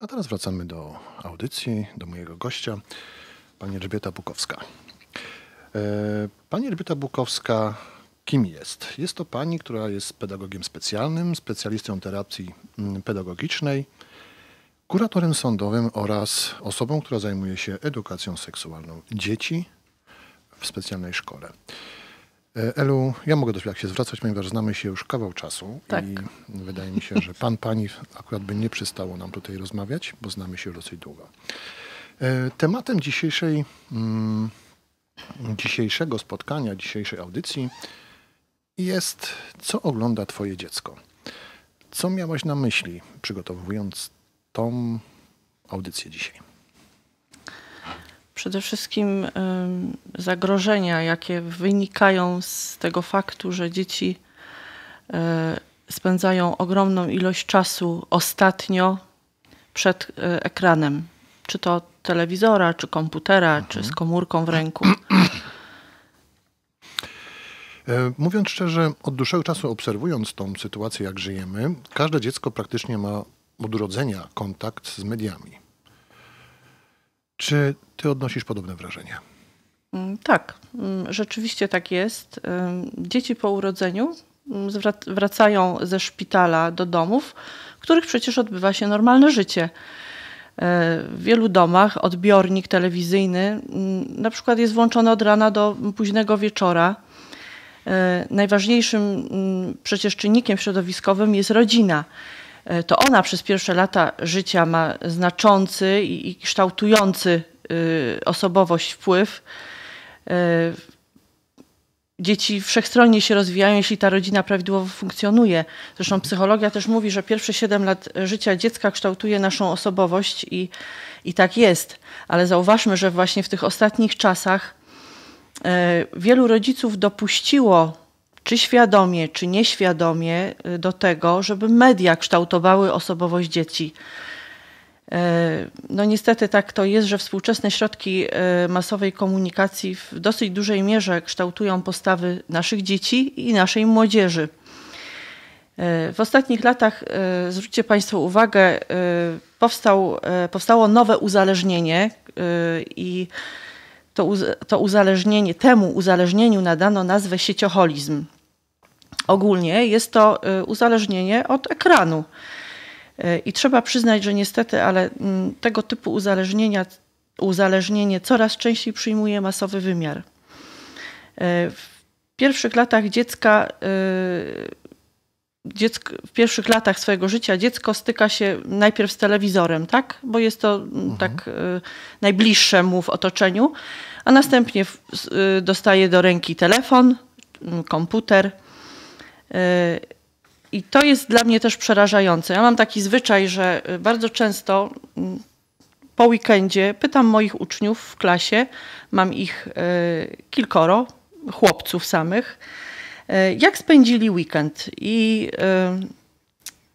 A teraz wracamy do audycji, do mojego gościa, pani Elżbieta Bukowska. E, pani Elżbieta Bukowska kim jest? Jest to pani, która jest pedagogiem specjalnym, specjalistą terapii mm, pedagogicznej, kuratorem sądowym oraz osobą, która zajmuje się edukacją seksualną dzieci w specjalnej szkole. E, Elu, ja mogę do jak się zwracać, ponieważ znamy się już kawał czasu tak. i wydaje mi się, że pan, pani akurat by nie przystało nam tutaj rozmawiać, bo znamy się już dosyć długo. E, tematem dzisiejszej, mm, dzisiejszego spotkania, dzisiejszej audycji jest, co ogląda Twoje dziecko. Co miałaś na myśli, przygotowując tą audycję dzisiaj? przede wszystkim zagrożenia, jakie wynikają z tego faktu, że dzieci e, spędzają ogromną ilość czasu ostatnio przed e, ekranem, czy to telewizora, czy komputera, mhm. czy z mhm. komórką w ręku. E, mówiąc szczerze, od dłuższego czasu obserwując tą sytuację, jak żyjemy, każde dziecko praktycznie ma od urodzenia kontakt z mediami. Czy ty odnosisz podobne wrażenie? Mm, tak, mm, rzeczywiście tak jest. Dzieci po urodzeniu mm, wracają ze szpitala do domów, w których przecież odbywa się normalne życie. Y, w wielu domach odbiornik telewizyjny na przykład jest włączony od rana do późnego wieczora. Y, najważniejszym przecież czynnikiem środowiskowym jest rodzina. E, to ona przez pierwsze lata życia ma znaczący i kształtujący y, osobowość wpływ. E, dzieci wszechstronnie się rozwijają, jeśli ta rodzina prawidłowo funkcjonuje. Zresztą psychologia też mówi, że pierwsze 7 lat życia dziecka kształtuje naszą osobowość i, i tak jest. Ale zauważmy, że właśnie w tych ostatnich czasach e, wielu rodziców dopuściło czy świadomie, czy nieświadomie y, do tego, żeby media kształtowały osobowość dzieci. Y, no niestety tak to jest, że współczesne środki y, masowej komunikacji w dosyć dużej mierze kształtują postawy naszych dzieci i naszej młodzieży. W ostatnich latach, zwróćcie Państwo uwagę, powstał, powstało nowe uzależnienie i to, to uzależnienie, temu uzależnieniu nadano nazwę siecioholizm. Ogólnie jest to y, uzależnienie od ekranu. Y, I trzeba przyznać, że niestety, ale mm, tego typu uzależnienia, uzależnienie coraz częściej przyjmuje masowy wymiar. Y, w pierwszych latach dziecka dziecko, w pierwszych latach swojego życia dziecko styka się najpierw z telewizorem, tak? Bo jest to mm, mhm. tak y, najbliższe mu w otoczeniu, a następnie w, y, dostaje do ręki telefon, mm, y, komputer. I to jest dla mnie też przerażające. Ja mam taki zwyczaj, że y, bardzo często mm, po weekendzie pytam moich uczniów w klasie, mam ich y, kilkoro, chłopców samych, E, jak spędzili weekend? I e,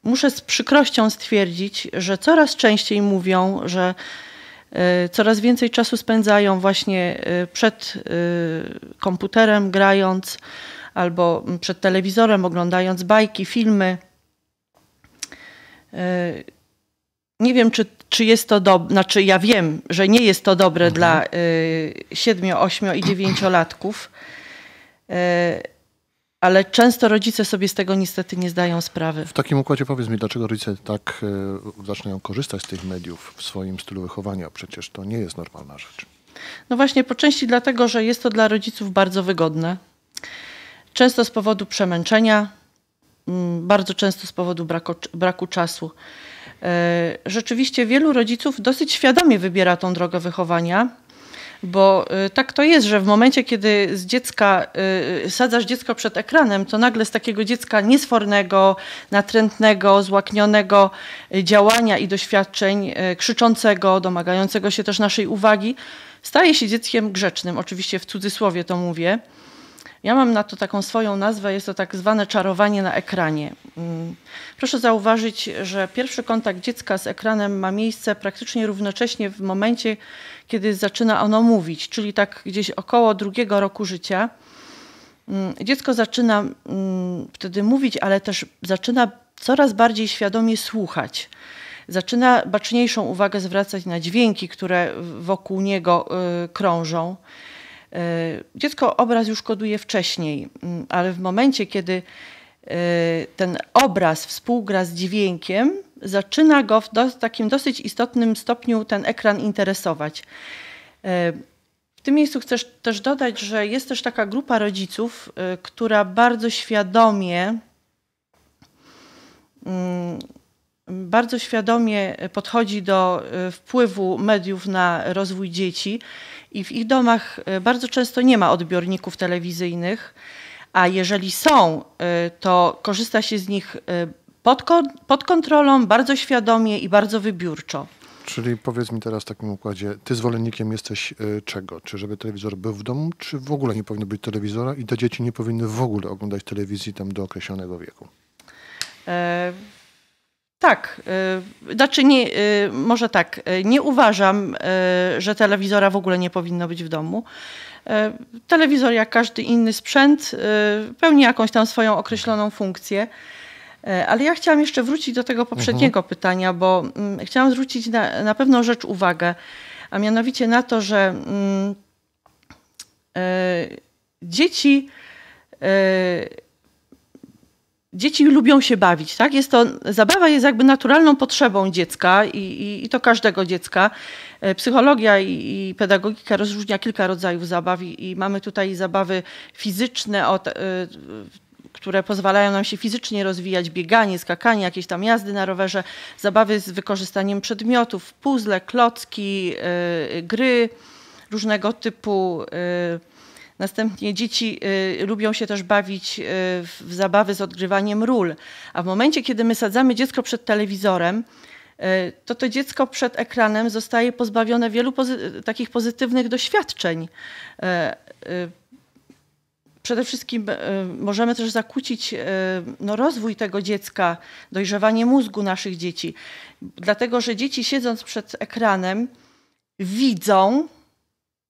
muszę z przykrością stwierdzić, że coraz częściej mówią, że e, coraz więcej czasu spędzają właśnie przed komputerem grając albo przed telewizorem oglądając bajki, filmy. Nie wiem, czy, czy jest to dobre, znaczy ja wiem, że nie jest to dobre mhm. dla siedmiu, ośmiu i dziewięciolatków ale często rodzice sobie z tego niestety nie zdają sprawy. W takim układzie powiedz mi, dlaczego rodzice tak y, zaczynają korzystać z tych mediów w swoim stylu wychowania? Przecież to nie jest normalna rzecz. No właśnie, po części dlatego, że jest to dla rodziców bardzo wygodne. Często z powodu przemęczenia, mm, bardzo często z powodu braku, braku czasu. E, rzeczywiście wielu rodziców dosyć świadomie wybiera tą drogę wychowania bo y, tak to jest, że w momencie, kiedy z dziecka y, sadzasz dziecko przed ekranem, to nagle z takiego dziecka niesfornego, natrętnego, złaknionego y, działania i doświadczeń, krzyczącego, domagającego się też naszej uwagi, staje się dzieckiem grzecznym. Oczywiście w cudzysłowie to mówię. Ja mam na to taką swoją nazwę, jest to tak zwane czarowanie na ekranie. Mm. Proszę zauważyć, że pierwszy kontakt dziecka z ekranem ma miejsce praktycznie równocześnie w momencie, kiedy zaczyna ono mówić, czyli tak gdzieś około drugiego roku życia. Mm, dziecko zaczyna mm, wtedy mówić, ale też zaczyna coraz bardziej świadomie słuchać. Zaczyna baczniejszą uwagę zwracać na dźwięki, które wokół niego y, krążą. Y, dziecko obraz już koduje wcześniej, mm, ale w momencie, kiedy y, ten obraz współgra z dźwiękiem, zaczyna go w do, takim dosyć istotnym stopniu ten ekran interesować. E, w tym miejscu chcę też dodać, że jest też taka grupa rodziców, e, która bardzo świadomie mm, bardzo świadomie podchodzi do e, wpływu mediów na rozwój dzieci i w ich domach bardzo często nie ma odbiorników telewizyjnych, a jeżeli są, to korzysta się z nich pod, pod kontrolą, bardzo świadomie i bardzo wybiórczo. Czyli powiedz mi teraz w takim układzie, ty zwolennikiem jesteś y, czego? Czy żeby telewizor był w domu, czy w ogóle nie powinno być telewizora i te dzieci nie powinny w ogóle oglądać telewizji tam do określonego wieku? E, tak. E, znaczy nie, e, może tak. E, nie uważam, że telewizora w ogóle nie powinno być w domu. Telewizor, jak każdy inny sprzęt, pełni jakąś tam swoją określoną funkcję. E, ale ja chciałam jeszcze wrócić do tego poprzedniego mhm. pytania, bo mm, chciałam zwrócić na, na pewną rzecz uwagę, a mianowicie na to, że mm, e, dzieci. E, dzieci lubią się bawić, tak? Jest to, zabawa jest jakby naturalną potrzebą dziecka i, i, i to każdego dziecka. Psychologia i, i, pedagogika rozróżnia kilka rodzajów zabaw i, mamy tutaj zabawy fizyczne, od, które pozwalają nam się fizycznie rozwijać, bieganie, skakanie, jakieś tam jazdy na rowerze, zabawy z wykorzystaniem przedmiotów, puzzle, klocki, yy, gry różnego typu. Yy. Następnie dzieci y, lubią się też bawić y, w zabawy z odgrywaniem ról, a w momencie, kiedy my sadzamy dziecko przed telewizorem, y, to to dziecko przed ekranem zostaje pozbawione wielu pozy takich pozytywnych doświadczeń y, y, przede wszystkim e, możemy też zakłócić e, no, rozwój tego dziecka, dojrzewanie mózgu naszych dzieci. Dlatego, że dzieci siedząc przed ekranem widzą,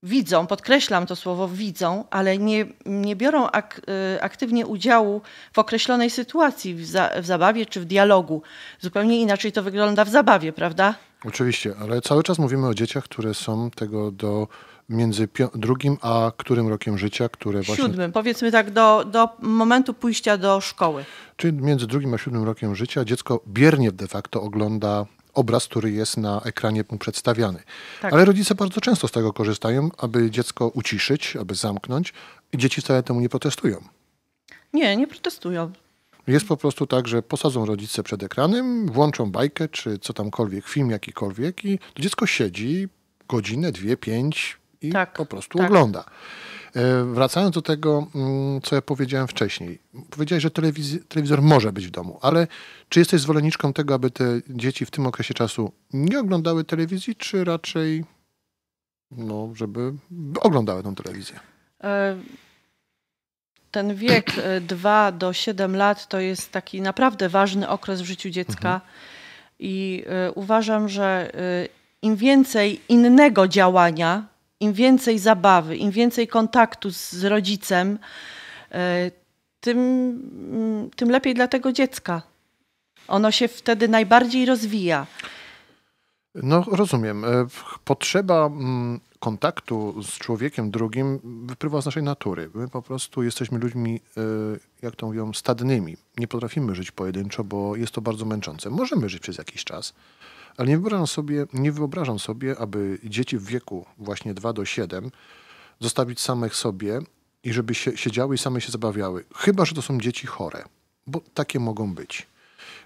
widzą, podkreślam to słowo widzą, ale nie, nie biorą ak, e, aktywnie udziału w określonej sytuacji, w, za, w zabawie czy w dialogu. Zupełnie inaczej to wygląda w zabawie, prawda? Oczywiście, ale cały czas mówimy o dzieciach, które są tego do między drugim a którym rokiem życia, które właśnie... Siódmym, powiedzmy tak, do, do momentu pójścia do szkoły. Czyli między drugim a siódmym rokiem życia dziecko biernie de facto ogląda obraz, który jest na ekranie mu przedstawiany. Tak. Ale rodzice bardzo często z tego korzystają, aby dziecko uciszyć, aby zamknąć i dzieci wcale temu nie protestują. Nie, nie protestują. Jest po prostu tak, że posadzą rodzice przed ekranem, włączą bajkę czy co tamkolwiek, film jakikolwiek i to dziecko siedzi godzinę, dwie, pięć, i tak, po prostu tak. ogląda. E, wracając do tego, mm, co ja powiedziałem wcześniej. Powiedziałeś, że telewiz telewizor może być w domu, ale czy jesteś zwolenniczką tego, aby te dzieci w tym okresie czasu nie oglądały telewizji, czy raczej, no, żeby oglądały tą telewizję? E, ten wiek 2 e, do 7 lat to jest taki naprawdę ważny okres w życiu dziecka. Mhm. I uważam, że im więcej innego działania im więcej zabawy, im więcej kontaktu z rodzicem, e, tym, mm, tym lepiej dla tego dziecka. Ono się wtedy najbardziej rozwija. No, rozumiem. E, potrzeba mm, kontaktu z człowiekiem drugim wypływa z naszej natury. My po prostu jesteśmy ludźmi, e, jak to mówią, stadnymi. Nie potrafimy żyć pojedynczo, bo jest to bardzo męczące. Możemy żyć przez jakiś czas, ale nie wyobrażam sobie, nie wyobrażam sobie aby dzieci w wieku właśnie 2 do 7 zostawić samych sobie i żeby się, siedziały i same się zabawiały. Chyba, że to są dzieci chore, bo takie mogą być,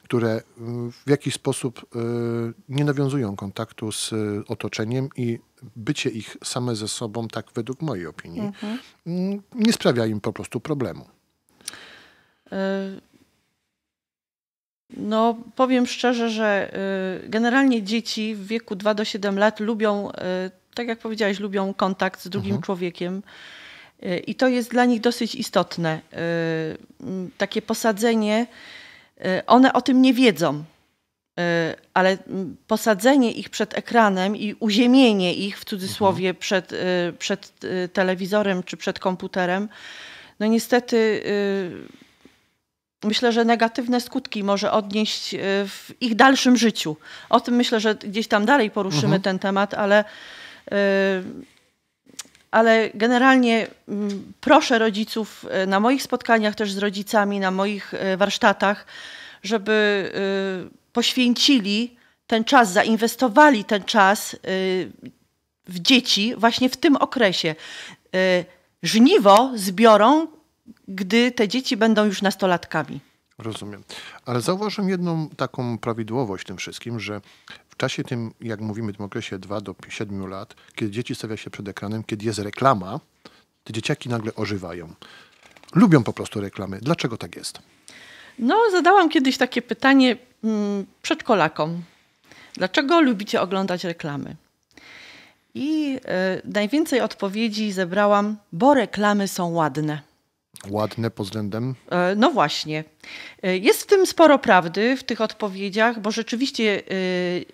które mm, w jakiś sposób y, nie nawiązują kontaktu z y, otoczeniem i bycie ich same ze sobą, tak według mojej opinii, mhm. mm, nie sprawia im po prostu problemu. Y no, powiem szczerze, że y, generalnie dzieci w wieku 2 do 7 lat lubią, y, tak jak powiedziałaś, lubią kontakt z drugim mhm. człowiekiem. Y, I to jest dla nich dosyć istotne. Takie posadzenie, one o tym nie wiedzą, ale mm, posadzenie ich przed ekranem i uziemienie ich w cudzysłowie mhm. przed, przed telewizorem czy przed komputerem, no niestety myślę, że negatywne skutki może odnieść e, w ich dalszym życiu. O tym myślę, że gdzieś tam dalej poruszymy mhm. ten temat, ale, e, ale generalnie mm, proszę rodziców e, na moich spotkaniach też z rodzicami, na moich warsztatach, żeby poświęcili ten czas, zainwestowali ten czas w dzieci właśnie w tym okresie. Żniwo zbiorą gdy te dzieci będą już nastolatkami. Rozumiem. Ale zauważyłem jedną taką prawidłowość w tym wszystkim, że w czasie tym, jak mówimy, tym okresie 2 do 7 lat, kiedy dzieci stawia się przed ekranem, kiedy jest reklama, te dzieciaki nagle ożywają. Lubią po prostu reklamy. Dlaczego tak jest? No, zadałam kiedyś takie pytanie mm, przedszkolakom. Dlaczego lubicie oglądać reklamy? I y, najwięcej odpowiedzi zebrałam, bo reklamy są ładne. Ładne pod względem. E, no właśnie. E, jest w tym sporo prawdy, w tych odpowiedziach, bo rzeczywiście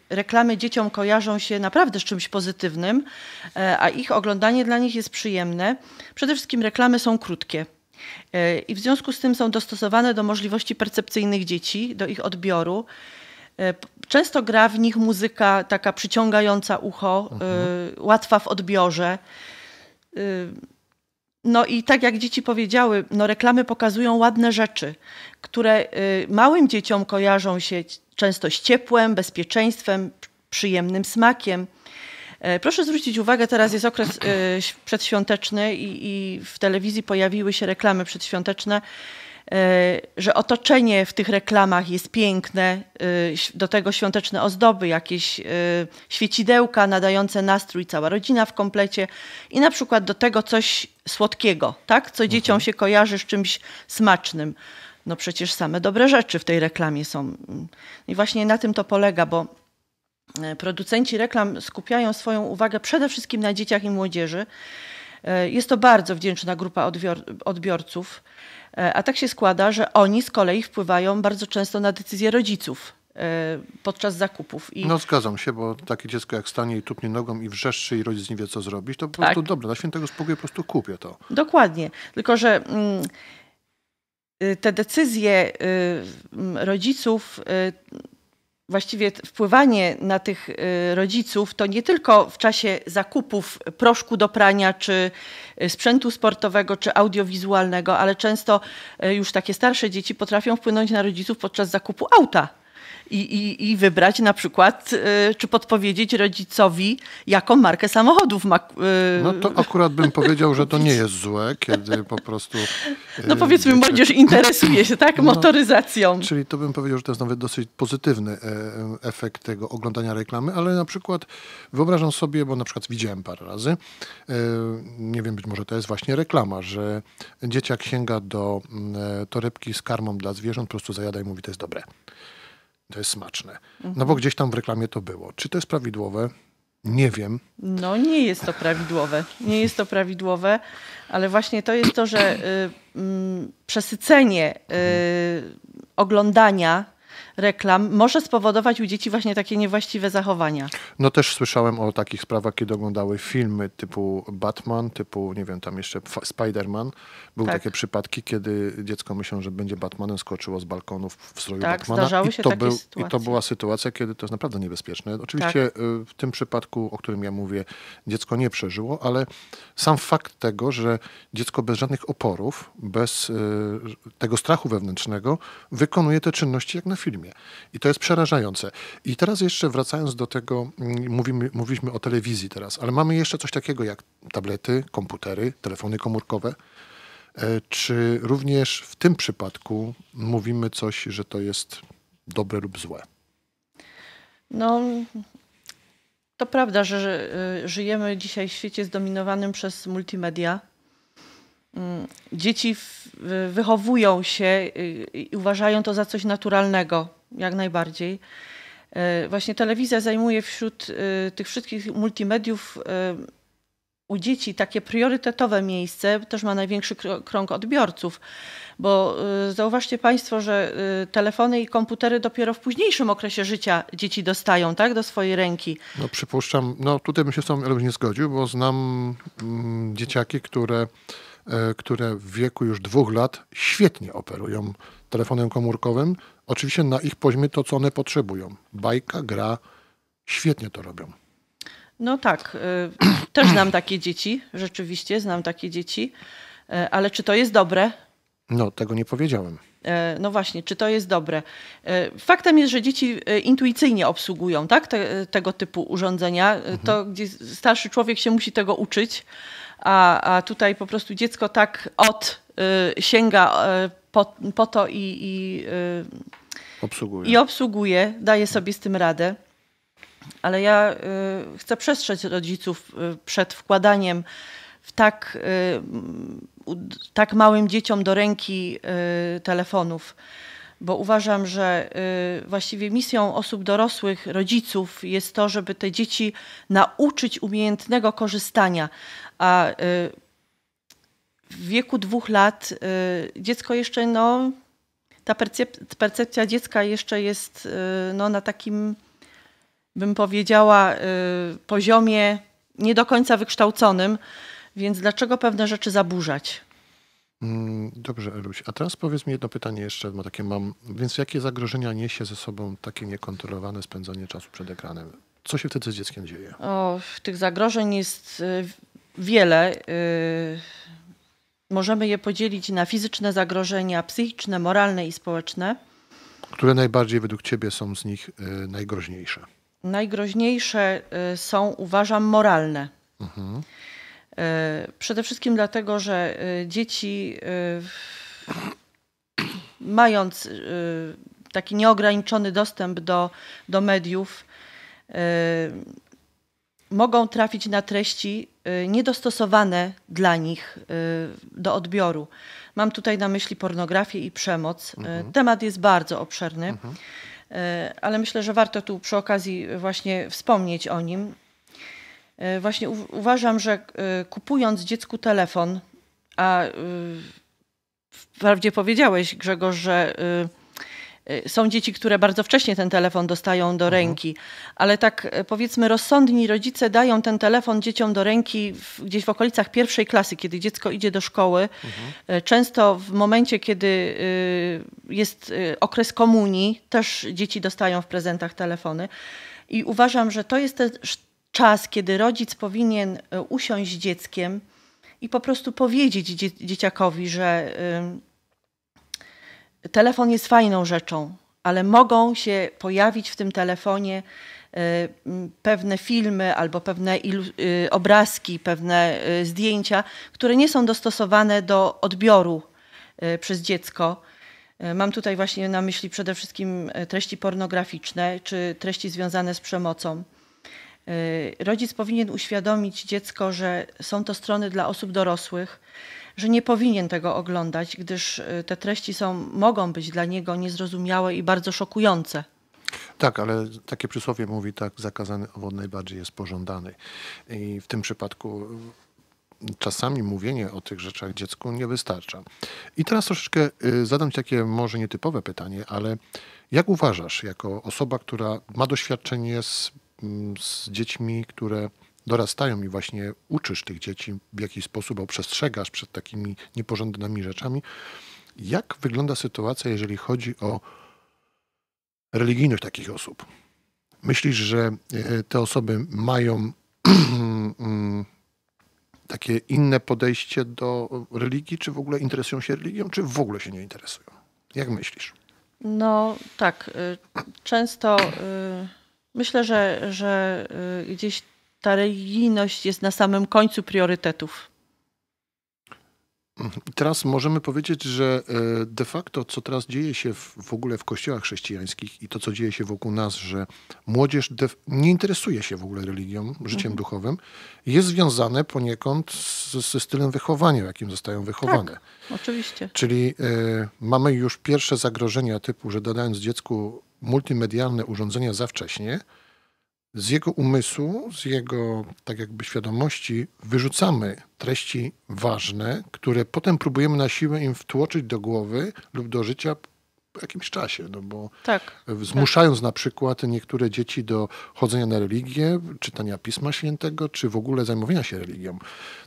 e, reklamy dzieciom kojarzą się naprawdę z czymś pozytywnym, a ich oglądanie dla nich jest przyjemne. Przede wszystkim reklamy są krótkie. I w związku z tym są dostosowane do możliwości percepcyjnych dzieci, do ich odbioru. Często gra w nich muzyka taka przyciągająca ucho, mhm. łatwa w odbiorze no i tak jak dzieci powiedziały, no reklamy pokazują ładne rzeczy, które y, małym dzieciom kojarzą się często z ciepłem, bezpieczeństwem, przyjemnym smakiem. E, proszę zwrócić uwagę, teraz jest okres y, przedświąteczny i, i w telewizji pojawiły się reklamy przedświąteczne e, że otoczenie w tych reklamach jest piękne, y, do tego świąteczne ozdoby, jakieś świecidełka nadające nastrój, cała rodzina w komplecie i na przykład do tego coś słodkiego, tak? Co mhm. dzieciom się kojarzy z czymś smacznym. No przecież same dobre rzeczy w tej reklamie są. I właśnie na tym to polega, bo e, producenci reklam skupiają swoją uwagę przede wszystkim na dzieciach i młodzieży. E, jest to bardzo wdzięczna grupa odbiorców, e, a tak się składa, że oni z kolei wpływają bardzo często na decyzje rodziców Y, podczas zakupów. I... No zgadzam się, bo takie dziecko jak stanie i tupnie nogą i wrzeszczy i rodzic nie wie co zrobić, to po tak. prostu dobre, dla świętego spokoju po prostu kupię to. Dokładnie, tylko że mm, y, te decyzje y, mm, rodziców właściwie wpływanie na tych rodziców to nie tylko w czasie zakupów proszku do prania, czy sprzętu sportowego, czy audiowizualnego, ale często już takie starsze dzieci potrafią wpłynąć na rodziców podczas zakupu auta i, i, i wybrać na przykład, e, czy podpowiedzieć rodzicowi, jaką markę samochodów ma. E, no to akurat bym powiedział, że to nie jest złe, kiedy po prostu. E, no powiedzmy, wiecie, młodzież interesuje się tak no. motoryzacją. No, czyli to bym powiedział, że to jest nawet dosyć pozytywny efekt tego oglądania reklamy, ale na przykład wyobrażam sobie, bo na przykład widziałem parę razy, nie wiem, być może to jest właśnie reklama, że dzieciak sięga do mm, torebki z karmą dla zwierząt, po prostu zajada i mówi, to jest dobre to jest smaczne. No bo gdzieś tam w reklamie to było. Czy to jest prawidłowe? Nie wiem. No nie jest to prawidłowe. Nie jest to prawidłowe, ale właśnie to jest to, że y, y, przesycenie y, oglądania reklam może spowodować u dzieci właśnie takie niewłaściwe zachowania. No też słyszałem o takich sprawach, kiedy oglądały filmy typu Batman, typu, nie wiem, tam jeszcze Spider-Man. Były tak. takie przypadki, kiedy dziecko myślało, że będzie Batmanem, skoczyło z balkonów w stroju tak, Batmana. Zdarzały się to takie był, sytuacje. I to była sytuacja, kiedy to jest naprawdę niebezpieczne. Oczywiście tak. Y, w tym przypadku, o którym ja mówię, dziecko nie przeżyło, ale sam fakt tego, że dziecko bez żadnych oporów, bez y, tego strachu wewnętrznego wykonuje te czynności jak na filmie. I to jest przerażające. I teraz jeszcze wracając do tego, mm, mówimy, mówiliśmy o telewizji teraz, ale mamy jeszcze coś takiego jak tablety, komputery, telefony komórkowe. E, czy również w tym przypadku mówimy coś, że to jest dobre lub złe? No, to prawda, że e, żyjemy dzisiaj w świecie zdominowanym przez multimedia Mm, dzieci wychowują się y, i uważają to za coś naturalnego, jak najbardziej. Y, właśnie telewizja zajmuje wśród y, tych wszystkich multimediów u dzieci takie priorytetowe miejsce, też ma największy krąg odbiorców, bo zauważcie Państwo, że telefony i komputery dopiero w późniejszym okresie życia dzieci dostają tak, do swojej ręki. No przypuszczam, no tutaj bym się z tą nie zgodził, bo znam mm, dzieciaki, które E, które w wieku już dwóch lat świetnie operują telefonem komórkowym. Oczywiście na ich poziomie to, co one potrzebują. Bajka, gra, świetnie to robią. No tak, e, też znam takie dzieci, rzeczywiście znam takie dzieci, e, ale czy to jest dobre? No, tego nie powiedziałem. No właśnie, czy to jest dobre? Faktem jest, że dzieci intuicyjnie obsługują tak? Te, tego typu urządzenia. Mhm. To, gdzie starszy człowiek się musi tego uczyć a, a tutaj po prostu dziecko tak od y, sięga y, po, po, to i, i, y, obsługuje. i obsługuje, daje sobie z tym radę. Ale ja y, chcę przestrzec rodziców y, przed wkładaniem w tak, tak małym dzieciom do ręki telefonów bo uważam, że y, właściwie misją osób dorosłych, rodziców jest to, żeby te dzieci nauczyć umiejętnego korzystania, a y, w wieku dwóch lat y, dziecko jeszcze, no, ta percep percepcja dziecka jeszcze jest no, na takim, bym powiedziała, poziomie nie do końca wykształconym, więc dlaczego pewne rzeczy zaburzać? Mm, dobrze, Eluś. A teraz powiedz mi jedno pytanie jeszcze, bo takie mam. Więc jakie zagrożenia niesie ze sobą takie niekontrolowane spędzanie czasu przed ekranem? Co się wtedy z dzieckiem dzieje? O, tych zagrożeń jest y, wiele. Y, możemy je podzielić na fizyczne zagrożenia, psychiczne, moralne i społeczne. Które najbardziej według Ciebie są z nich y, najgroźniejsze? Najgroźniejsze są, uważam, moralne. Mhm. E, przede wszystkim dlatego, że e, dzieci e, mając taki nieograniczony dostęp do, do mediów, mogą trafić na treści niedostosowane dla nich do odbioru. Mam tutaj na myśli pornografię i przemoc. Mhm. Temat jest bardzo obszerny, mhm. ale myślę, że warto tu przy okazji właśnie wspomnieć o nim. E, właśnie u- uważam, że e, kupując dziecku telefon, a e, wprawdzie powiedziałeś, Grzegorz, że są dzieci, które bardzo wcześnie ten telefon dostają do mhm. ręki, ale tak powiedzmy rozsądni rodzice dają ten telefon dzieciom do ręki w, gdzieś w okolicach pierwszej klasy, kiedy dziecko idzie do szkoły. Mhm. Często w momencie, kiedy jest okres komunii, też dzieci dostają w prezentach telefony. I uważam, że to jest też czas, kiedy rodzic powinien e, usiąść z dzieckiem i po prostu powiedzieć dzie dzieciakowi, że y, telefon jest fajną rzeczą, ale mogą się pojawić w tym telefonie e, pewne filmy albo pewne y, obrazki, pewne y, zdjęcia, które nie są dostosowane do odbioru e, przez dziecko. Mam tutaj właśnie na myśli przede wszystkim treści pornograficzne czy treści związane z przemocą. Y, rodzic powinien uświadomić dziecko, że są to strony dla osób dorosłych, że nie powinien tego oglądać, gdyż y, te treści są, mogą być dla niego niezrozumiałe i bardzo szokujące. Tak, ale takie przysłowie mówi tak, zakazany owoc najbardziej jest pożądany. I w tym przypadku y, czasami mówienie o tych rzeczach dziecku nie wystarcza. I teraz troszeczkę zadam Ci takie może nietypowe pytanie, ale jak uważasz, jako osoba, która ma doświadczenie z Mm, z dziećmi, które dorastają i właśnie uczysz tych dzieci w jakiś sposób, bo przestrzegasz przed takimi niepożądanymi rzeczami. Jak wygląda sytuacja, jeżeli chodzi o religijność takich osób? Myślisz, że e, e, te osoby mają mm, takie inne podejście do religii, czy w ogóle interesują się religią, czy w ogóle się nie interesują? Jak myślisz? No tak, y, często y, Myślę, że, że y, gdzieś ta religijność jest na samym końcu priorytetów Teraz możemy powiedzieć, że e, de facto, co teraz dzieje się w, ogóle w kościołach chrześcijańskich i to, co dzieje się wokół nas, że młodzież nie interesuje się w ogóle religią, życiem mhm. duchowym, jest związane poniekąd z, ze stylem wychowania, jakim zostają wychowane. Tak, oczywiście. Czyli y, mamy już pierwsze zagrożenia typu, że dodając dziecku multimedialne urządzenia za wcześnie, z jego umysłu, z jego tak jakby świadomości wyrzucamy treści ważne, które potem próbujemy na siłę im wtłoczyć do głowy lub do życia po jakimś czasie, no bo tak, zmuszając tak. na przykład niektóre dzieci do chodzenia na religię, czytania Pisma Świętego, czy w ogóle zajmowania się religią,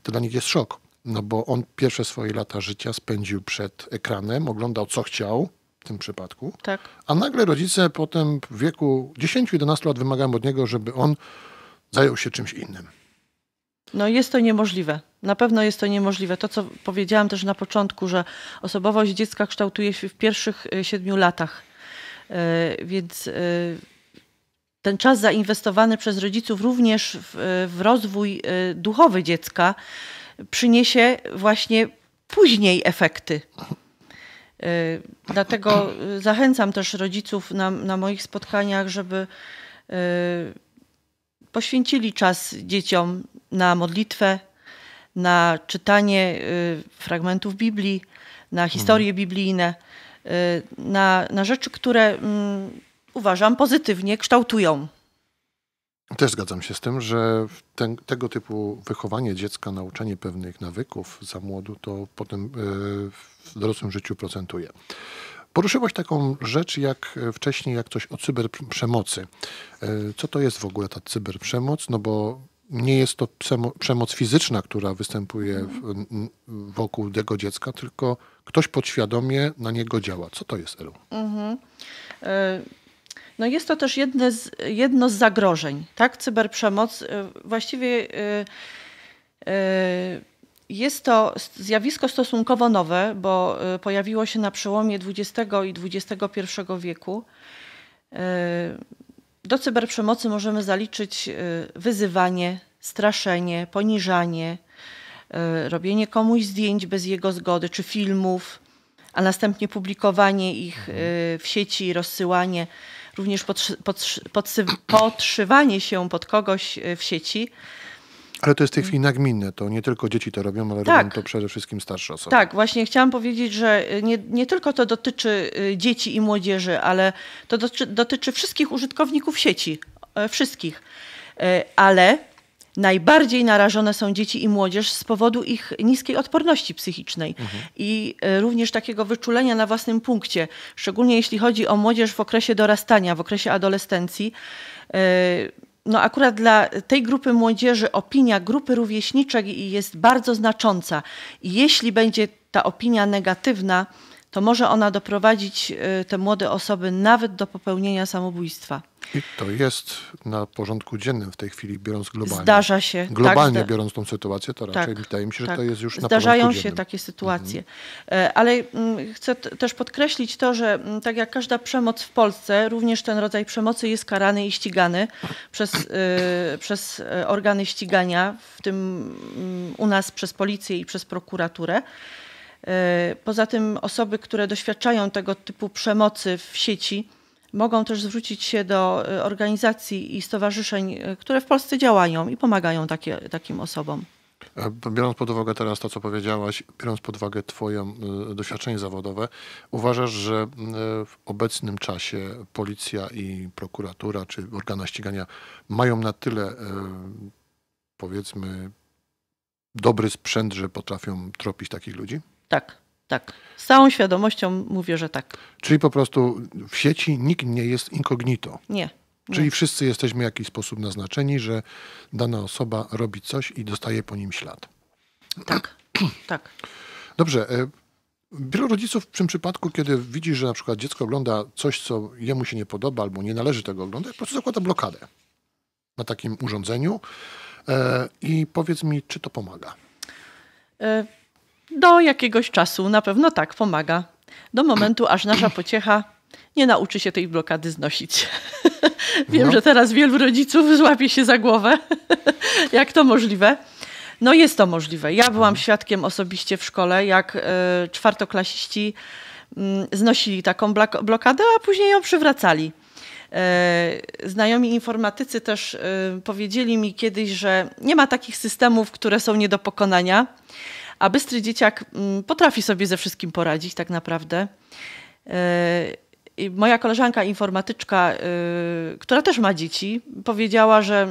to dla nich jest szok. No bo on pierwsze swoje lata życia spędził przed ekranem, oglądał co chciał, w tym przypadku. Tak. A nagle rodzice potem w wieku 10-11 lat wymagają od niego, żeby on zajął się czymś innym. No jest to niemożliwe. Na pewno jest to niemożliwe. To, co powiedziałam też na początku, że osobowość dziecka kształtuje się w pierwszych e, siedmiu latach. E, więc e, ten czas zainwestowany przez rodziców również w, w rozwój duchowy dziecka przyniesie właśnie później efekty. Y, dlatego y, zachęcam też rodziców na, na moich spotkaniach, żeby y, poświęcili czas dzieciom na modlitwę, na czytanie fragmentów Biblii, na historie mhm. biblijne, na, na rzeczy, które mm, uważam pozytywnie kształtują też zgadzam się z tym, że ten, tego typu wychowanie dziecka, nauczanie pewnych nawyków za młodu, to potem e, w dorosłym życiu procentuje. Poruszyłaś taką rzecz jak e, wcześniej, jak coś o cyberprzemocy. E, co to jest w ogóle ta cyberprzemoc? No bo nie jest to przemoc fizyczna, która występuje wokół tego dziecka, tylko ktoś podświadomie na niego działa. Co to jest, Elu? Mhm. No jest to też jedne z, jedno z zagrożeń, tak? Cyberprzemoc y, właściwie y, y, jest to zjawisko stosunkowo nowe, bo pojawiło się na przełomie XX i XXI wieku. Do cyberprzemocy możemy zaliczyć wyzywanie, straszenie, poniżanie, robienie komuś zdjęć bez jego zgody czy filmów, a następnie publikowanie ich w sieci i rozsyłanie również podszy, podszy, podszy, podszywanie się pod kogoś y, w sieci. Ale to jest w tej chwili nagminne, to nie tylko dzieci to robią, ale tak. robią to przede wszystkim starsze osoby. Tak, właśnie chciałam powiedzieć, że y, nie, nie tylko to dotyczy y, dzieci i młodzieży, ale to dotyczy, dotyczy wszystkich użytkowników sieci, wszystkich. Ale Najbardziej narażone są dzieci i młodzież z powodu ich niskiej odporności psychicznej mhm. i e, również takiego wyczulenia na własnym punkcie, szczególnie jeśli chodzi o młodzież w okresie dorastania, w okresie adolescencji. E, no akurat dla tej grupy młodzieży opinia grupy rówieśniczek jest bardzo znacząca. jeśli będzie ta opinia negatywna, to może ona doprowadzić e, te młode osoby nawet do popełnienia samobójstwa. I to jest na porządku dziennym w tej chwili, biorąc globalnie. Zdarza się. Tak, globalnie tak, biorąc tą sytuację, to raczej tak, wydaje mi się, że tak. to jest już Zdarzają na Zdarzają się takie mhm. sytuacje. Mhm. Ale mm, chcę też podkreślić to, że mm, tak jak każda przemoc w Polsce, również ten rodzaj przemocy jest karany i ścigany przez, e, przez e, organy ścigania, w tym mm, u nas przez policję i przez prokuraturę. Poza tym osoby, które doświadczają tego typu przemocy w sieci, Mogą też zwrócić się do y, organizacji i stowarzyszeń, y, które w Polsce działają i pomagają takie, takim osobom. Biorąc pod uwagę teraz to, co powiedziałaś, biorąc pod uwagę Twoje y, doświadczenie zawodowe, uważasz, że w obecnym czasie policja i prokuratura czy organa ścigania mają na tyle, powiedzmy, dobry sprzęt, że potrafią tropić takich ludzi? Tak. Tak. Z całą świadomością mówię, że tak. Czyli po prostu w sieci nikt nie jest incognito. Nie. Czyli nie. wszyscy jesteśmy w jakiś sposób naznaczeni, że dana osoba robi coś i dostaje po nim ślad. Tak, tak. Dobrze. Wielu e, rodziców w tym przypadku, kiedy widzi, że na przykład dziecko ogląda coś, co jemu się nie podoba albo nie należy tego oglądać, po prostu zakłada blokadę na takim urządzeniu. E, I powiedz mi, czy to pomaga? E, do jakiegoś czasu na pewno tak pomaga. Do momentu, aż nasza pociecha nie nauczy się tej blokady znosić. Wiem, no. że teraz wielu rodziców złapie się za głowę. jak to możliwe? No jest to możliwe. Ja byłam mhm. świadkiem osobiście w szkole, jak y, czwartoklasiści y, znosili taką blokadę, a później ją przywracali. E, znajomi informatycy też e, powiedzieli mi kiedyś, że nie ma takich systemów, które są nie do pokonania a bystry dzieciak mm, potrafi sobie ze wszystkim poradzić tak naprawdę. E, moja koleżanka informatyczka, e, która też ma dzieci, powiedziała, że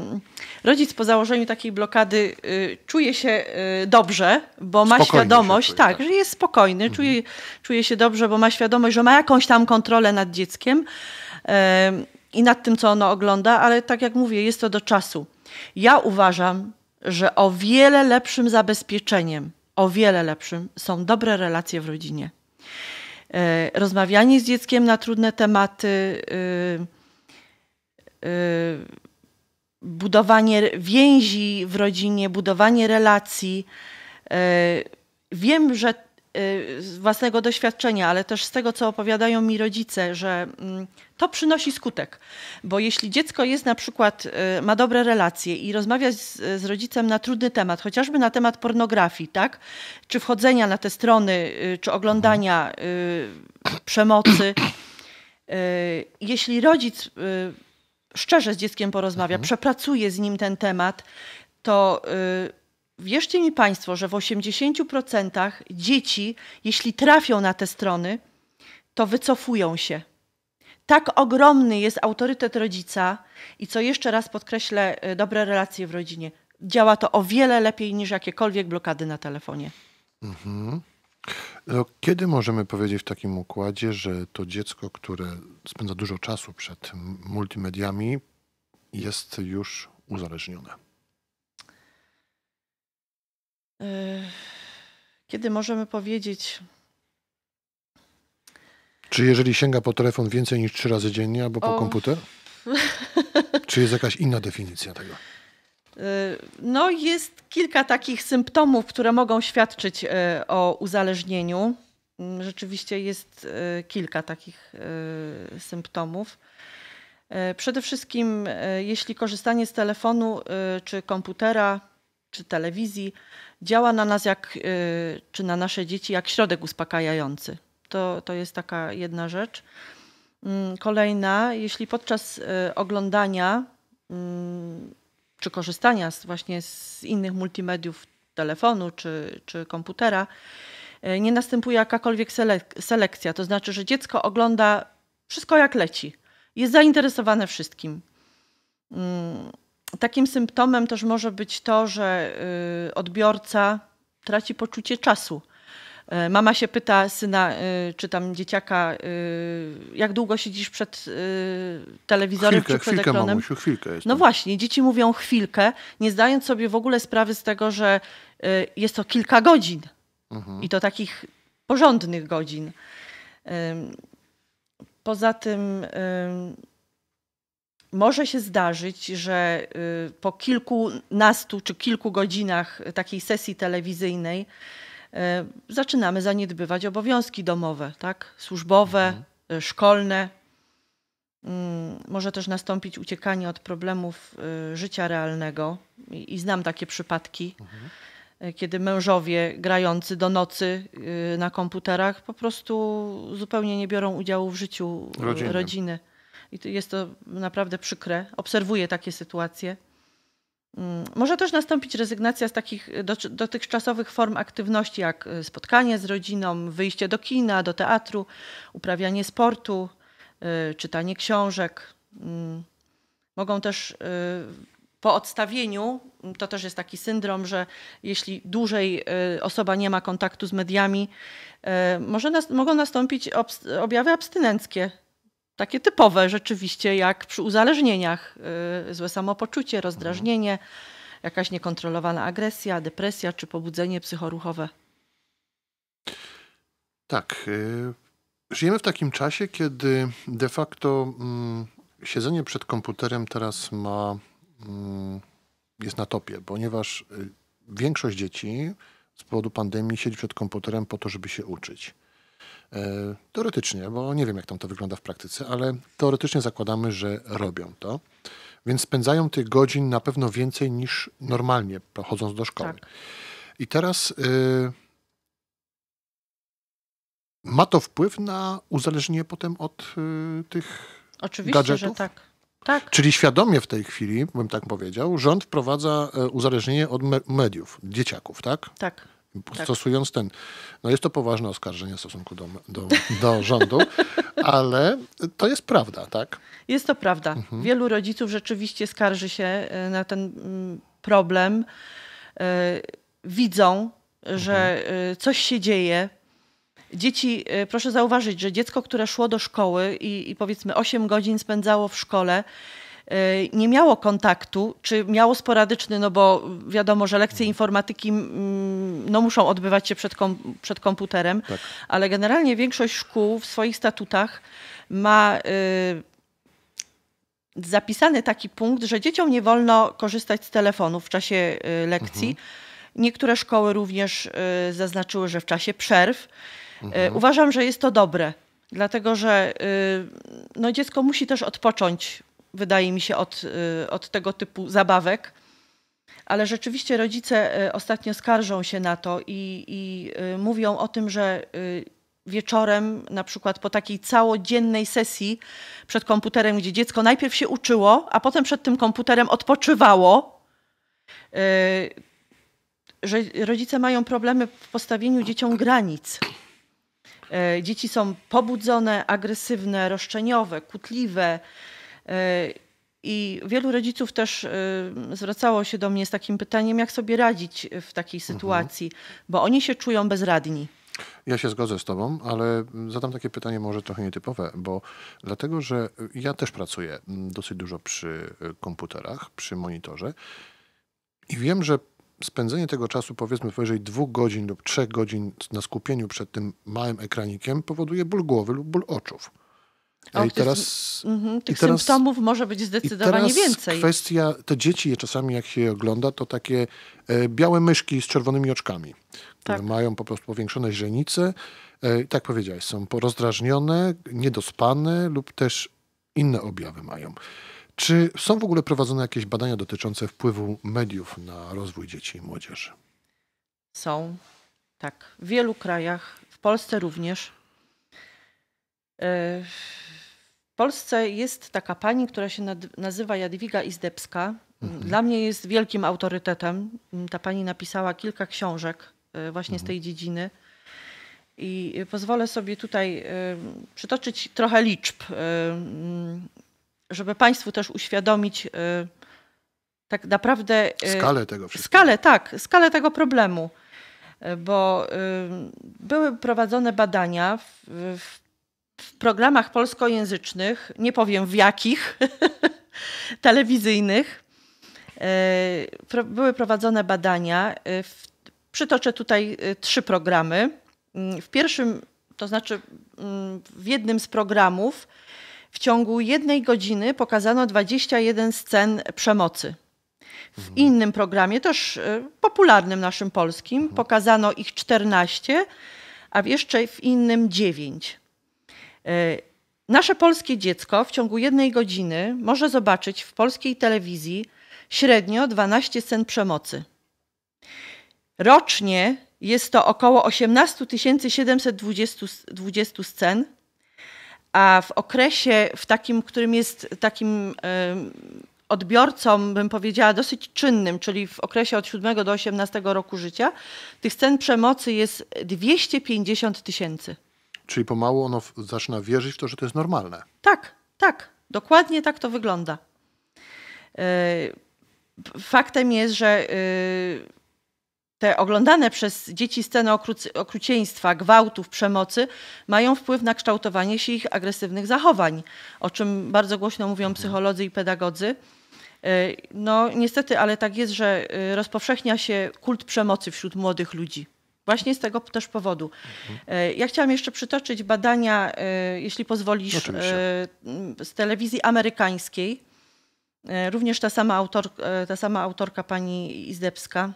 rodzic po założeniu takiej blokady e, czuje się dobrze, bo ma spokojny świadomość, czuje, tak, tak, że jest spokojny, mhm. czuje, czuje się dobrze, bo ma świadomość, że ma jakąś tam kontrolę nad dzieckiem i nad tym, co ono ogląda, ale tak jak mówię, jest to do czasu. Ja uważam, że o wiele lepszym zabezpieczeniem o wiele lepszym są dobre relacje w rodzinie. E, rozmawianie z dzieckiem na trudne tematy, e, e, budowanie więzi w rodzinie, budowanie relacji. Wiem, że z własnego doświadczenia, ale też z tego, co opowiadają mi rodzice, że mm, to przynosi skutek. Bo jeśli dziecko jest na przykład, y, ma dobre relacje i rozmawia z, z, rodzicem na trudny temat, chociażby na temat pornografii, tak? Czy wchodzenia na te strony, y, czy oglądania y, przemocy. Y, jeśli rodzic y, szczerze z dzieckiem porozmawia, mhm. przepracuje z nim ten temat, to y, wierzcie mi Państwo, że w 80% dzieci, jeśli trafią na te strony, to wycofują się tak ogromny jest autorytet rodzica i co jeszcze raz podkreślę, y, dobre relacje w rodzinie. Działa to o wiele lepiej niż jakiekolwiek blokady na telefonie. Mhm. No, kiedy możemy powiedzieć w takim układzie, że to dziecko, które spędza dużo czasu przed multimediami, jest już uzależnione? Y, kiedy możemy powiedzieć, czy jeżeli sięga po telefon więcej niż trzy razy dziennie albo po o. komputer? Czy jest jakaś inna definicja tego? Y, no, jest kilka takich symptomów, które mogą świadczyć y, o uzależnieniu. Mm, rzeczywiście jest y, kilka takich symptomów. Przede wszystkim, jeśli korzystanie z telefonu czy komputera czy telewizji działa na nas jak, czy na nasze dzieci jak środek uspokajający. To, to jest taka jedna rzecz. Mm, kolejna, jeśli podczas y, oglądania mm, czy korzystania z, właśnie z innych multimediów, telefonu czy, czy komputera, y, nie następuje jakakolwiek selekcja. To znaczy, że dziecko ogląda wszystko jak leci. Jest zainteresowane wszystkim. Mm, takim symptomem też może być to, że y, odbiorca traci poczucie czasu. E, mama się pyta syna, e, czy tam dzieciaka, e, jak długo siedzisz przed telewizorem chwilkę, czy przed chwilkę, ekranem? Mamusiu, chwilkę jest no właśnie, dzieci mówią chwilkę, nie zdając sobie w ogóle sprawy z tego, że jest to kilka godzin. Mhm. I to takich porządnych godzin. Poza tym może się zdarzyć, że po kilkunastu czy kilku godzinach takiej sesji telewizyjnej E, zaczynamy zaniedbywać obowiązki domowe, tak? służbowe, mhm. E, szkolne. Mm, może też nastąpić uciekanie od problemów e, życia realnego, i, i znam takie przypadki. Mhm kiedy mężowie grający do nocy na komputerach po prostu zupełnie nie biorą udziału w życiu Rodzinnym. rodziny. I jest to naprawdę przykre. Obserwuję takie sytuacje. Mm, może też nastąpić rezygnacja z takich y, dotychczasowych form aktywności, jak y, spotkanie z rodziną, wyjście do kina, do teatru, uprawianie sportu, y, czytanie książek. Mm, mogą też po odstawieniu, mm, to też jest taki syndrom, że jeśli dłużej osoba nie ma kontaktu z mediami, może nas, mogą nastąpić objawy abstynenckie, takie typowe rzeczywiście, jak przy uzależnieniach. Y, złe samopoczucie, rozdrażnienie, jakaś niekontrolowana agresja, depresja czy pobudzenie psychoruchowe. Tak. Y, żyjemy w takim czasie, kiedy de facto mm, siedzenie przed komputerem teraz ma, mm, jest na topie, ponieważ y, większość dzieci z powodu pandemii siedzi przed komputerem po to, żeby się uczyć. E, teoretycznie, bo nie wiem, jak tam to wygląda w praktyce, ale teoretycznie zakładamy, że robią to, więc spędzają tych godzin na pewno więcej niż normalnie, chodząc do szkoły. Tak. I teraz y, ma to wpływ na uzależnienie potem od y, tych Oczywiście, gadżetów? że tak. tak. Czyli świadomie w tej chwili, bym tak powiedział, rząd wprowadza e, uzależnienie od me mediów, dzieciaków, tak? Tak tak. stosując ten. No jest to poważne oskarżenie w stosunku do, do, do rządu, ale to jest prawda, tak? Jest to prawda. Mhm. Wielu rodziców rzeczywiście skarży się e, na ten mm, problem. E, widzą, że mhm. e, coś się dzieje, Dzieci, proszę zauważyć, że dziecko, które szło do szkoły i, i, powiedzmy 8 godzin spędzało w szkole, Y, nie miało kontaktu, czy miało sporadyczny, no bo wiadomo, że lekcje mhm. informatyki mm, no, muszą odbywać się przed, kom przed komputerem, tak. ale generalnie większość szkół w swoich statutach ma y, zapisany taki punkt, że dzieciom nie wolno korzystać z telefonu w czasie y, lekcji. Mhm. Niektóre szkoły również y, zaznaczyły, że w czasie przerw. Y, mhm. Uważam, że jest to dobre, dlatego że y, no, dziecko musi też odpocząć wydaje mi się, od, y, od tego typu zabawek. Ale rzeczywiście rodzice y, ostatnio skarżą się na to i, i y, mówią o tym, że wieczorem, na przykład po takiej całodziennej sesji przed komputerem, gdzie dziecko najpierw się uczyło, a potem przed tym komputerem odpoczywało, że rodzice mają problemy w postawieniu dzieciom granic. Dzieci są pobudzone, agresywne, roszczeniowe, kutliwe, i wielu rodziców też y, zwracało się do mnie z takim pytaniem, jak sobie radzić w takiej mhm. sytuacji, mhm. bo oni się czują bezradni. Ja się zgodzę z Tobą, ale zadam takie pytanie może trochę nietypowe, bo dlatego, że ja też pracuję mm, dosyć dużo przy y, komputerach, przy monitorze i wiem, że spędzenie tego czasu, powiedzmy powyżej dwóch godzin lub trzech godzin na skupieniu przed tym małym ekranikiem powoduje ból głowy lub ból oczów. No I teraz, mhm, tych, tych i teraz, symptomów może być zdecydowanie więcej. Kwestia, te dzieci je czasami, jak się je ogląda, to takie e, białe myszki z czerwonymi oczkami, które tak. mają po prostu powiększone źrenice. E, tak powiedziałeś, są rozdrażnione, niedospane lub też inne objawy mają. Czy są w ogóle prowadzone jakieś badania dotyczące wpływu mediów na rozwój dzieci i młodzieży? Są, tak. W wielu krajach, w Polsce również. Yy Polsce jest taka pani, która się nazywa Jadwiga Izdebska. Mhm. Dla mnie jest wielkim autorytetem. Ta pani napisała kilka książek e, właśnie z mhm. tej dziedziny. I e, pozwolę sobie tutaj e, przytoczyć trochę liczb, mm, żeby Państwu też uświadomić tak naprawdę. Skalę tego wszystkiego. Skalę, tak, skalę tego problemu. Bo były prowadzone badania w, w w programach polskojęzycznych, nie powiem w jakich, telewizyjnych, e, były prowadzone badania. E, przytoczę tutaj e, trzy programy. Mm, w pierwszym, to znaczy mm, w jednym z programów, w ciągu jednej godziny pokazano 21 scen przemocy. W mhm. innym programie, też popularnym naszym polskim, mhm. pokazano ich 14, a jeszcze w innym 9. E, nasze polskie dziecko w ciągu jednej godziny może zobaczyć w polskiej telewizji średnio 12 scen przemocy. Rocznie jest to około 18 720 scen, a w okresie, w takim, którym jest takim odbiorcą, bym powiedziała, dosyć czynnym, czyli w okresie od 7 do 18 roku życia, tych scen przemocy jest 250 tysięcy. Czyli pomału ono zaczyna wierzyć w to, że to jest normalne. Tak, tak. Dokładnie tak to wygląda. Y, faktem jest, że y, te oglądane przez dzieci sceny okrucieństwa, gwałtów, przemocy mają wpływ na kształtowanie się ich agresywnych zachowań, o czym bardzo głośno mówią mhm. psycholodzy i pedagodzy. Y, no niestety, ale tak jest, że rozpowszechnia się kult przemocy wśród młodych ludzi. Właśnie z tego też powodu. Mhm. E, ja chciałam jeszcze przytoczyć badania, e, jeśli pozwolisz, e, Oczywiście. z telewizji amerykańskiej. Również ta sama, autor, ta sama autorka, pani Izdebska,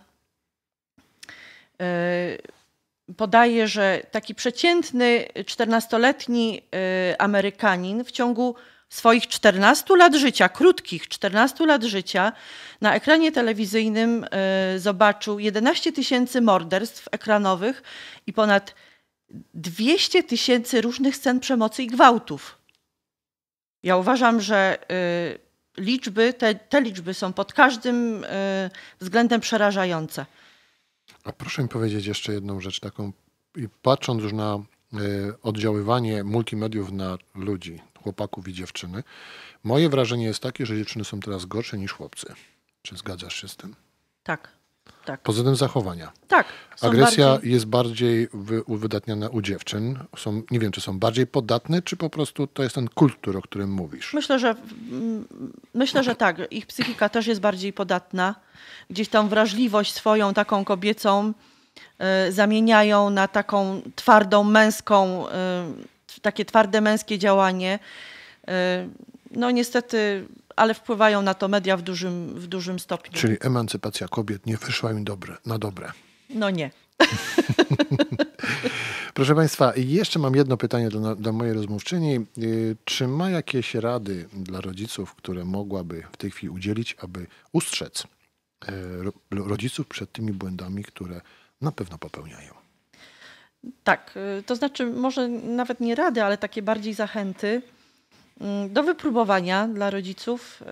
podaje, że taki przeciętny 14-letni Amerykanin w ciągu swoich 14 lat życia, krótkich 14 lat życia, na ekranie telewizyjnym e, zobaczył 11 tysięcy morderstw ekranowych i ponad 200 tysięcy różnych scen przemocy i gwałtów. Ja uważam, że e, liczby, te, te liczby są pod każdym e, względem przerażające. A proszę mi powiedzieć jeszcze jedną rzecz taką, patrząc już na oddziaływanie multimediów na ludzi, chłopaków i dziewczyny. Moje wrażenie jest takie, że dziewczyny są teraz gorsze niż chłopcy. Czy zgadzasz się z tym? Tak. tak. Poza tym zachowania. Tak. Agresja bardziej... jest bardziej uwydatniana u dziewczyn. Są, nie wiem, czy są bardziej podatne, czy po prostu to jest ten kultur, o którym mówisz. Myślę, że myślę, że tak. Ich psychika też jest bardziej podatna. Gdzieś tam wrażliwość swoją, taką kobiecą, e, zamieniają na taką twardą, męską, e, takie twarde męskie działanie. E, no niestety, ale wpływają na to media w dużym, w dużym stopniu. Czyli emancypacja kobiet nie wyszła im dobre, na dobre. No nie. Proszę Państwa, jeszcze mam jedno pytanie do mojej rozmówczyni. E, czy ma jakieś rady dla rodziców, które mogłaby w tej chwili udzielić, aby ustrzec e, rodziców przed tymi błędami, które na pewno popełniają? Tak, y, to znaczy może nawet nie rady, ale takie bardziej zachęty mm, do wypróbowania dla rodziców.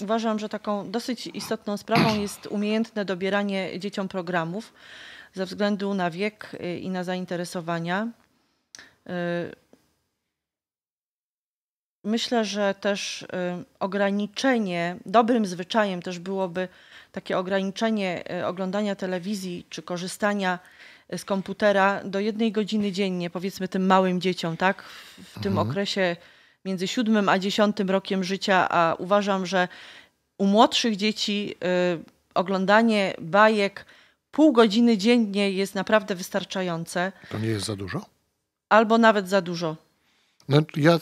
Y, uważam, że taką dosyć istotną sprawą jest umiejętne dobieranie dzieciom programów ze względu na wiek y, i na zainteresowania. Myślę, że też ograniczenie, dobrym zwyczajem też byłoby takie ograniczenie oglądania telewizji czy korzystania z z komputera do jednej godziny dziennie, powiedzmy tym małym dzieciom, tak? W, tym mhm. okresie między siódmym a dziesiątym rokiem życia, a uważam, że u młodszych dzieci y, oglądanie bajek pół godziny dziennie jest naprawdę wystarczające. To nie jest za dużo? Albo nawet za dużo. No, ja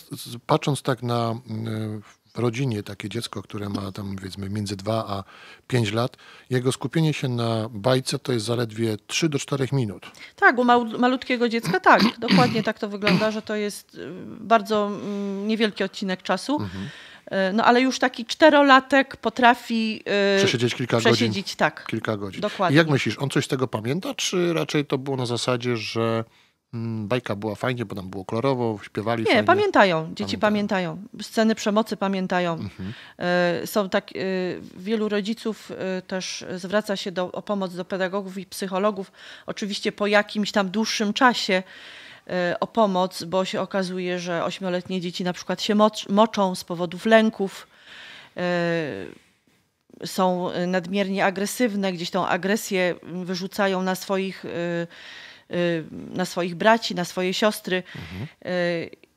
patrząc tak na y, rodzinie takie dziecko, które ma tam powiedzmy między 2 a 5 lat, jego skupienie się na bajce to jest zaledwie 3 do 4 minut. Tak, u mał, malutkiego dziecka tak, dokładnie tak to wygląda, że to jest y, bardzo mm, niewielki odcinek czasu. Mhm. Y, no ale już taki czterolatek potrafi yy, przesiedzieć kilka przesiedzieć, godzin. Tak. Kilka godzin. Dokładnie. I jak myślisz, on coś z tego pamięta, czy raczej to było na zasadzie, że Mm, bajka była fajnie, bo tam było kolorowo, śpiewali. Nie, fajnie. pamiętają. Dzieci pamiętają. pamiętają. Sceny przemocy pamiętają. Mhm. E, są tak, e, wielu rodziców e, też zwraca się do, o pomoc do pedagogów i psychologów. Oczywiście po jakimś tam dłuższym czasie o pomoc, bo się okazuje, że ośmioletnie dzieci na przykład się moczą z powodów lęków, są nadmiernie agresywne, gdzieś tą agresję wyrzucają na swoich Y, na swoich braci, na swoje siostry. Y,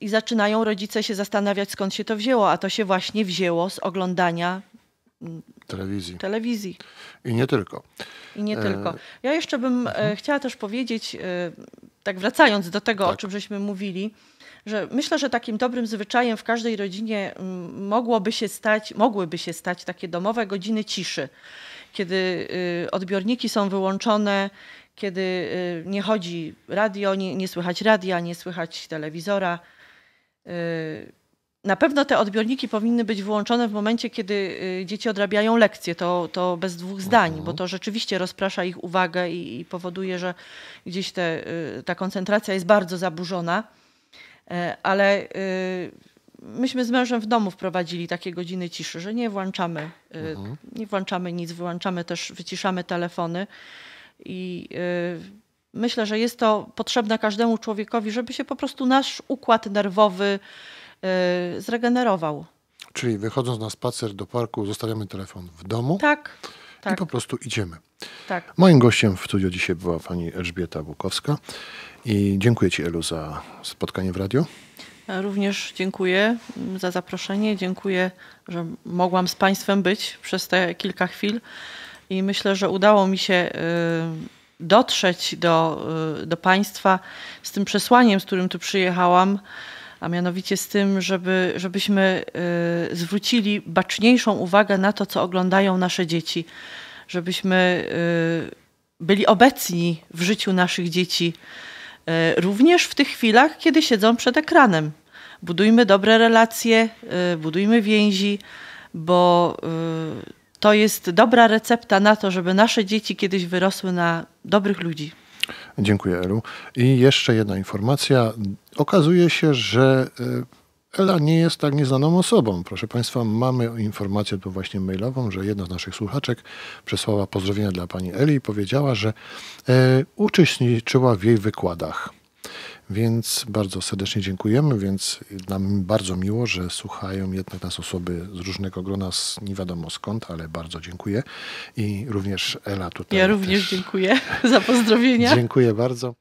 I zaczynają rodzice się zastanawiać, skąd się to wzięło, a to się właśnie wzięło z oglądania mm, telewizji. telewizji. I nie tylko. I nie e, tylko. Ja jeszcze bym e, mhm. chciała też powiedzieć, e, tak wracając do tego, tak. o czym żeśmy mówili, że myślę, że takim dobrym zwyczajem w każdej rodzinie mm, mogłoby się stać, mogłyby się stać takie domowe godziny ciszy, kiedy y, odbiorniki są wyłączone kiedy y, nie chodzi radio, nie, nie słychać radia, nie słychać telewizora. Y, na pewno te odbiorniki powinny być włączone w momencie, kiedy y, dzieci odrabiają lekcje, to, to bez dwóch zdań, bo mhm. to rzeczywiście rozprasza ich uwagę i, i powoduje, że gdzieś te, ta koncentracja jest bardzo zaburzona. Ale myśmy z mężem w domu wprowadzili takie godziny ciszy, że nie włączamy, mhm. nie włączamy nic, wyłączamy też, wyciszamy telefony. I y, myślę, że jest to potrzebne każdemu człowiekowi, żeby się po prostu nasz układ nerwowy y, zregenerował. Czyli wychodząc na spacer do parku, zostawiamy telefon w domu. Tak. tak. I po prostu idziemy. Tak. Moim gościem w studiu dzisiaj była pani Elżbieta Bukowska. I dziękuję Ci, Elu, za spotkanie w radio. Również dziękuję mm, za zaproszenie. Dziękuję, że mogłam z Państwem być przez te kilka chwil i myślę, że udało mi się y, dotrzeć do, y, do Państwa z tym przesłaniem, z którym tu przyjechałam, a mianowicie z tym, żeby, żebyśmy y, zwrócili baczniejszą uwagę na to, co oglądają nasze dzieci, żebyśmy byli obecni w życiu naszych dzieci, również w tych chwilach, kiedy siedzą przed ekranem. Budujmy dobre relacje, budujmy więzi, bo to jest dobra recepta na to, żeby nasze dzieci kiedyś wyrosły na dobrych ludzi. Dziękuję, Elu. I jeszcze jedna informacja. Okazuje się, że e, Ela nie jest tak nieznaną osobą. Proszę Państwa, mamy informację tu właśnie mailową, że jedna z naszych słuchaczek przesłała pozdrowienia dla pani Eli i powiedziała, że e, uczestniczyła w jej wykładach. Więc bardzo serdecznie dziękujemy, więc nam bardzo miło, że słuchają jednak nas osoby z różnego grona, z nie wiadomo skąd, ale bardzo dziękuję. I również Ela tutaj. Ja również dziękuję za pozdrowienia. Dziękuję bardzo.